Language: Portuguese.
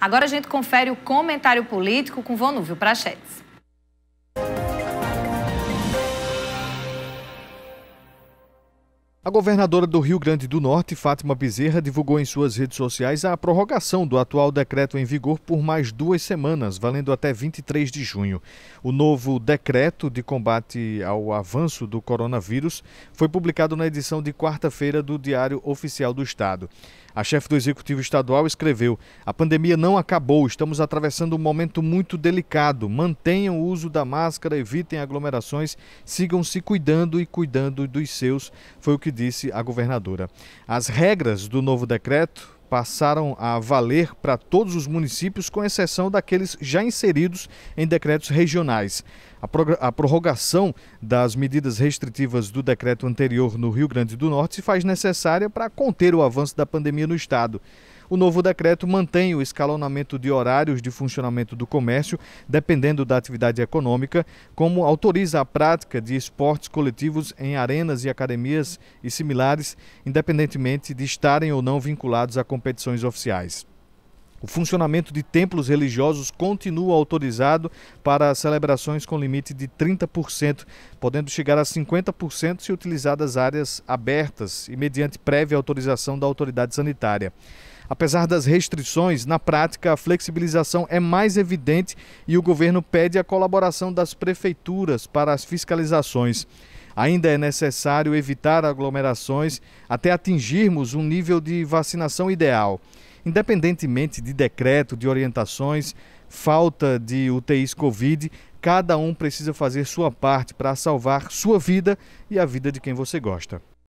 Agora a gente confere o comentário político com Vonúvio Prachetes. A governadora do Rio Grande do Norte, Fátima Bezerra, divulgou em suas redes sociais a prorrogação do atual decreto em vigor por mais duas semanas, valendo até 23 de junho. O novo decreto de combate ao avanço do coronavírus foi publicado na edição de quarta-feira do Diário Oficial do Estado. A chefe do Executivo Estadual escreveu: A pandemia não acabou, estamos atravessando um momento muito delicado. Mantenham o uso da máscara, evitem aglomerações, sigam se cuidando e cuidando dos seus. Foi o que que disse a governadora. As regras do novo decreto passaram a valer para todos os municípios, com exceção daqueles já inseridos em decretos regionais. A, prorrogação das medidas restritivas do decreto anterior no Rio Grande do Norte se faz necessária para conter o avanço da pandemia no estado. O novo decreto mantém o escalonamento de horários de funcionamento do comércio, dependendo da atividade econômica, como autoriza a prática de esportes coletivos em arenas e academias e similares, independentemente de estarem ou não vinculados a competições oficiais. O funcionamento de templos religiosos continua autorizado para celebrações com limite de 30%, podendo chegar a 50% se utilizadas áreas abertas e mediante prévia autorização da autoridade sanitária. Apesar das restrições, na prática a flexibilização é mais evidente e o governo pede a colaboração das prefeituras para as fiscalizações. Ainda é necessário evitar aglomerações até atingirmos um nível de vacinação ideal. Independentemente de decreto, de orientações, falta de UTIs Covid, cada um precisa fazer sua parte para salvar sua vida e a vida de quem você gosta.